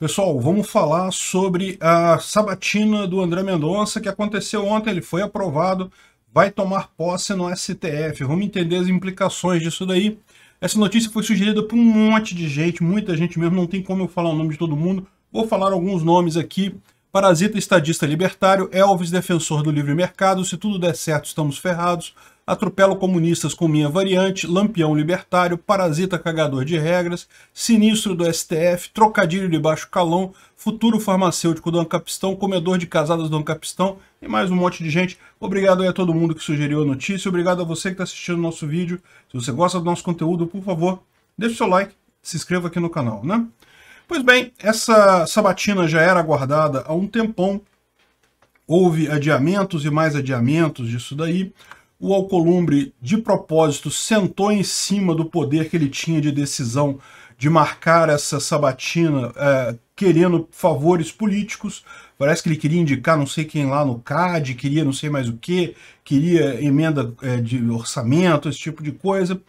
Pessoal, vamos falar sobre a sabatina do André Mendonça que aconteceu ontem, ele foi aprovado, vai tomar posse no STF. Vamos entender as implicações disso daí. Essa notícia foi sugerida por um monte de gente, muita gente mesmo, não tem como eu falar o nome de todo mundo. Vou falar alguns nomes aqui. Parasita Estadista Libertário, Elvis Defensor do Livre Mercado, se tudo der certo estamos ferrados, atropelo comunistas com minha variante, lampião libertário, parasita cagador de regras, sinistro do STF, trocadilho de baixo calão, futuro farmacêutico do Ancapistão, comedor de casadas do Ancapistão e mais um monte de gente. Obrigado aí a todo mundo que sugeriu a notícia, obrigado a você que está assistindo o nosso vídeo. Se você gosta do nosso conteúdo, por favor, deixe seu like, se inscreva aqui no canal, né? Pois bem, essa sabatina já era aguardada há um tempão, houve adiamentos e mais adiamentos disso daí o Alcolumbre, de propósito, sentou em cima do poder que ele tinha de decisão de marcar essa sabatina é, querendo favores políticos. Parece que ele queria indicar não sei quem lá no CAD, queria não sei mais o que, queria emenda é, de orçamento, esse tipo de coisa.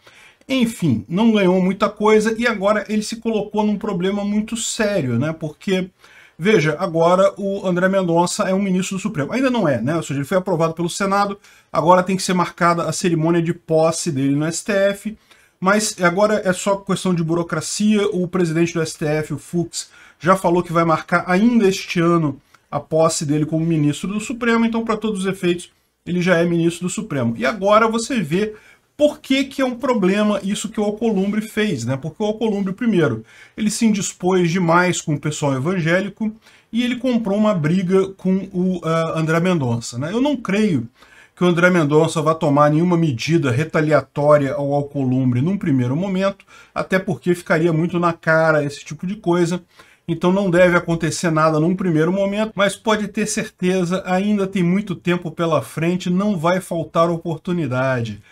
Enfim, não ganhou muita coisa e agora ele se colocou num problema muito sério, né? Porque Veja, agora o André Mendonça é um ministro do Supremo. Ainda não é, né? Ou seja, ele foi aprovado pelo Senado, agora tem que ser marcada a cerimônia de posse dele no STF. Mas agora é só questão de burocracia. O presidente do STF, o Fux, já falou que vai marcar ainda este ano a posse dele como ministro do Supremo. Então, para todos os efeitos, ele já é ministro do Supremo. E agora você vê por que, que é um problema isso que o Alcolumbre fez? Né? Porque o Alcolumbre, primeiro, ele se indispôs demais com o pessoal evangélico e ele comprou uma briga com o uh, André Mendonça. Né? Eu não creio que o André Mendonça vá tomar nenhuma medida retaliatória ao Alcolumbre num primeiro momento, até porque ficaria muito na cara esse tipo de coisa. Então não deve acontecer nada num primeiro momento, mas pode ter certeza, ainda tem muito tempo pela frente, não vai faltar oportunidade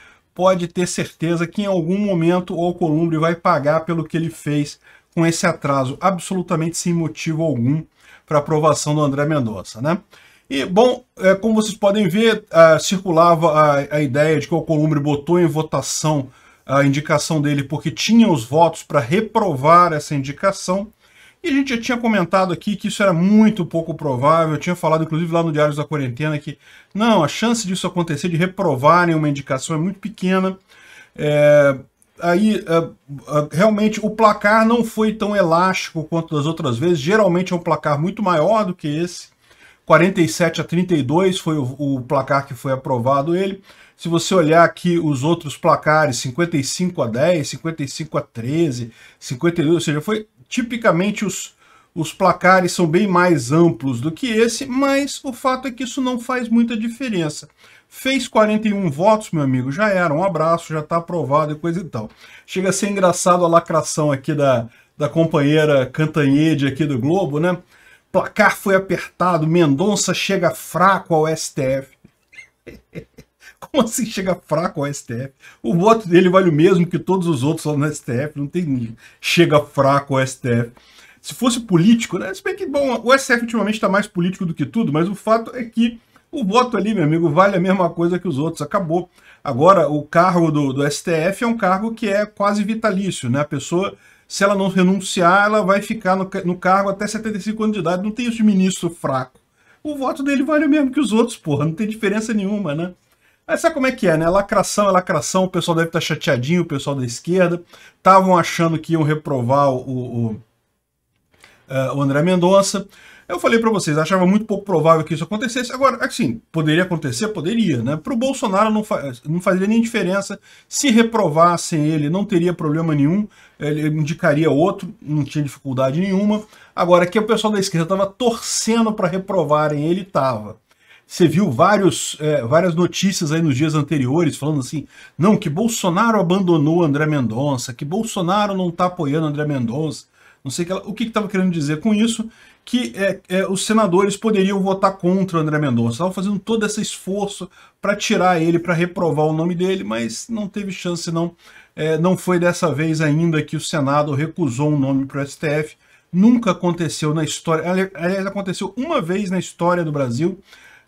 pode ter certeza que em algum momento o Alcolumbre vai pagar pelo que ele fez com esse atraso absolutamente sem motivo algum para aprovação do André Mendonça, né? E, bom, é, como vocês podem ver, circulava a, a, ideia de que o Alcolumbre botou em votação a indicação dele porque tinha os votos para reprovar essa indicação, e a gente já tinha comentado aqui que isso era muito pouco provável. Eu tinha falado, inclusive, lá no Diários da Quarentena, que não, a chance disso acontecer, de reprovarem uma indicação, é muito pequena. É, aí, é, é realmente, o placar não foi tão elástico quanto das outras vezes. Geralmente é um placar muito maior do que esse. 47 a 32 foi o, o placar que foi aprovado ele. Se você olhar aqui os outros placares, 55 a 10, 55 a 13, 52, ou seja, foi tipicamente os, os placares são bem mais amplos do que esse, mas o fato é que isso não faz muita diferença. Fez 41 votos, meu amigo, já era, um abraço, já está aprovado e coisa e tal. Chega a ser engraçado a lacração aqui da, da companheira Cantanhede aqui do Globo, né? Placar foi apertado, Mendonça chega fraco ao STF. Como assim chega fraco ao STF? O voto dele vale o mesmo que todos os outros lá no STF, não tem chega fraco ao STF. Se fosse político, né? Se bem que, bom, o STF ultimamente está mais político do que tudo, mas o fato é que o voto ali, meu amigo, vale a mesma coisa que os outros, acabou. Agora, o cargo do, do STF é um cargo que é quase vitalício, né? A pessoa se ela não renunciar, ela vai ficar no, no, cargo até 75 anos de idade. Não tem esse ministro fraco. O voto dele vale o mesmo que os outros, porra. Não tem diferença nenhuma, né? Mas sabe como é que é, né? Lacração é lacração, o pessoal deve estar tá chateadinho, o pessoal da esquerda. Estavam achando que iam reprovar o, o, o eh, André Mendonça. Eu falei para vocês, achava muito pouco provável que isso acontecesse. Agora, assim, poderia acontecer? Poderia, né? Para o Bolsonaro não, fa não nem diferença se reprovassem ele, não teria problema nenhum, ele indicaria outro, não tinha dificuldade nenhuma. Agora, que o pessoal da esquerda estava torcendo para reprovarem ele, estava. Você viu vários, é, várias notícias aí nos dias anteriores falando assim, não, que Bolsonaro abandonou André Mendonça, que Bolsonaro não está apoiando André Mendonça, não sei o que estava que querendo dizer com isso, que é, é, os senadores poderiam votar contra o André Mendonça. Estavam fazendo todo esse esforço para tirar ele, para reprovar o nome dele, mas não teve chance não. É, não foi dessa vez ainda que o Senado recusou um nome para o STF. Nunca aconteceu na história, aliás, aconteceu uma vez na história do Brasil,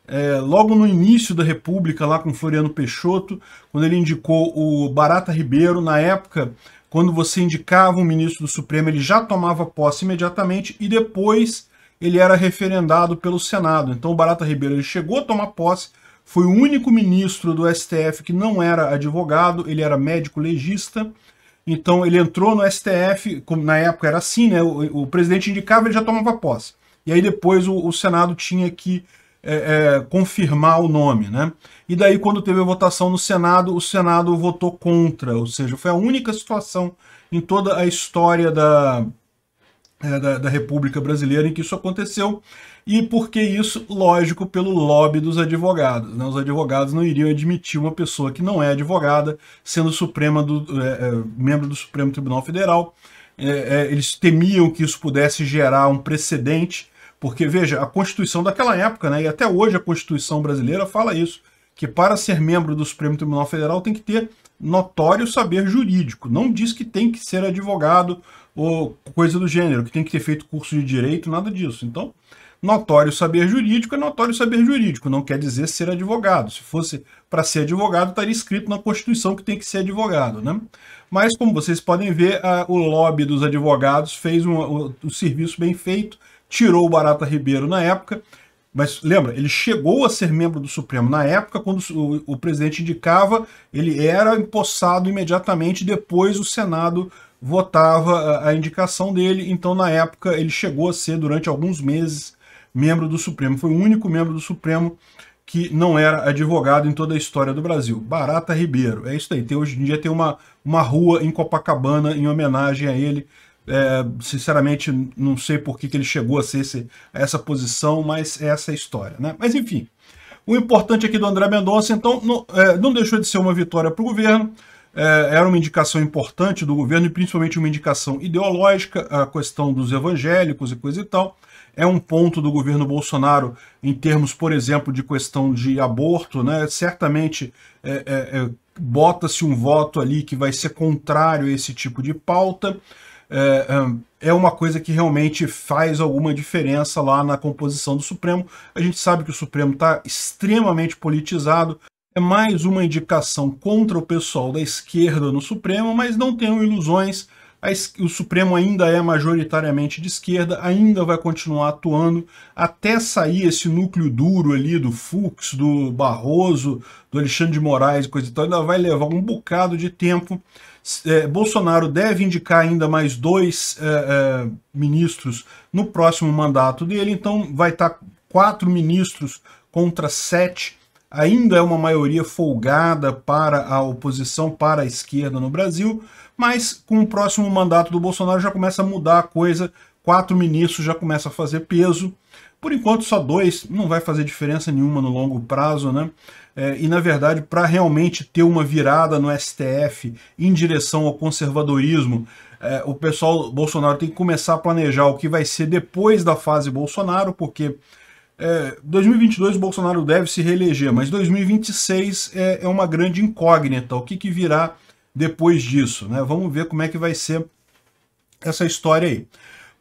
é, logo no início da República, lá com Floriano Peixoto, quando ele indicou o Barata Ribeiro, na época, quando você indicava um ministro do Supremo, ele já tomava posse imediatamente e depois ele era referendado pelo Senado. Então o Barata Ribeiro ele chegou a tomar posse, foi o único ministro do STF que não era advogado, ele era médico legista, então ele entrou no STF, como na época era assim, né? O, o presidente indicava, ele já tomava posse. E aí depois o, o Senado tinha que é, é, confirmar o nome, né? E daí, quando teve a votação no Senado, o Senado votou contra, ou seja, foi a única situação em toda a história da, é, da, da, República Brasileira em que isso aconteceu. E por que isso? Lógico, pelo lobby dos advogados. Né? Os advogados não iriam admitir uma pessoa que não é advogada sendo suprema do, é, é, membro do Supremo Tribunal Federal. É, eles temiam que isso pudesse gerar um precedente porque, veja, a Constituição daquela época, né, e até hoje a Constituição brasileira fala isso, que para ser membro do Supremo Tribunal Federal tem que ter notório saber jurídico. Não diz que tem que ser advogado ou coisa do gênero, que tem que ter feito curso de direito, nada disso. Então, notório saber jurídico é notório saber jurídico, não quer dizer ser advogado. Se fosse para ser advogado, estaria escrito na Constituição que tem que ser advogado. Né? Mas, como vocês podem ver, a, o lobby dos advogados fez um, o, o serviço bem feito tirou o Barata Ribeiro na época, mas lembra, ele chegou a ser membro do Supremo na época, quando o, o presidente indicava, ele era empossado imediatamente, depois o Senado votava a, a indicação dele, então na época ele chegou a ser, durante alguns meses, membro do Supremo. Foi o único membro do Supremo que não era advogado em toda a história do Brasil. Barata Ribeiro. É isso aí. Tem, hoje em dia tem uma, uma rua em Copacabana em homenagem a ele. É, sinceramente, não sei por que, que ele chegou a ser esse, a essa posição, mas é essa é a história. Né? Mas enfim, o importante aqui do André Mendonça, então, não, é, não deixou de ser uma vitória para o governo, é, era uma indicação importante do governo e principalmente uma indicação ideológica, a questão dos evangélicos e coisa e tal. É um ponto do governo Bolsonaro em termos, por exemplo, de questão de aborto, né? Certamente é, é, bota-se um voto ali que vai ser contrário a esse tipo de pauta. É, é, é uma coisa que realmente faz alguma diferença lá na composição do Supremo. A gente sabe que o Supremo está extremamente politizado, é mais uma indicação contra o pessoal da esquerda no Supremo, mas não tenham ilusões, o Supremo ainda é majoritariamente de esquerda, ainda vai continuar atuando até sair esse núcleo duro ali do Fux, do Barroso, do Alexandre de Moraes, coisa e tal, ainda vai levar um bocado de tempo. É, Bolsonaro deve indicar ainda mais dois é, é, ministros no próximo mandato dele, então vai estar tá quatro ministros contra sete. Ainda é uma maioria folgada para a oposição, para a esquerda no Brasil, mas com o próximo mandato do Bolsonaro já começa a mudar a coisa quatro ministros já começam a fazer peso. Por enquanto, só dois, não vai fazer diferença nenhuma no longo prazo, né? É, e, na verdade, para realmente ter uma virada no STF em direção ao conservadorismo, é, o pessoal Bolsonaro tem que começar a planejar o que vai ser depois da fase Bolsonaro, porque é, 2022 o Bolsonaro deve se reeleger, mas 2026 é, é uma grande incógnita. O que, que virá depois disso? Né? Vamos ver como é que vai ser essa história aí.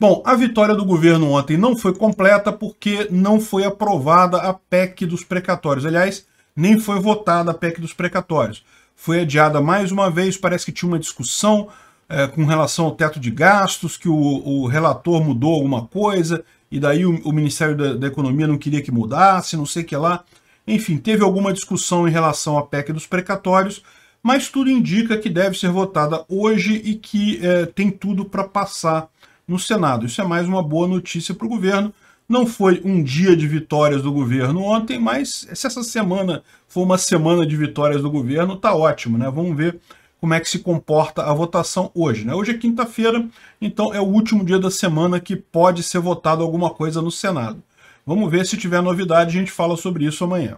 Bom, a vitória do governo ontem não foi completa porque não foi aprovada a PEC dos precatórios. Aliás, nem foi votada a PEC dos precatórios. Foi adiada mais uma vez, parece que tinha uma discussão é, com relação ao teto de gastos, que o, o relator mudou alguma coisa, e daí o, o Ministério da, da, Economia não queria que mudasse, não sei o que lá. Enfim, teve alguma discussão em relação à PEC dos precatórios, mas tudo indica que deve ser votada hoje e que é, tem tudo para passar no Senado. Isso é mais uma boa notícia para o governo. Não foi um dia de vitórias do governo ontem, mas se essa semana for uma semana de vitórias do governo, tá ótimo, né? Vamos ver como é que se comporta a votação hoje. Né? Hoje é quinta-feira, então é o último dia da semana que pode ser votado alguma coisa no Senado. Vamos ver se tiver novidade, a gente fala sobre isso amanhã.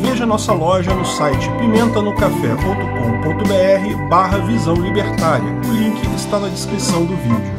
Veja nossa loja no site pimentanocafé.com.br barra Visão Libertária. O link está na descrição do vídeo.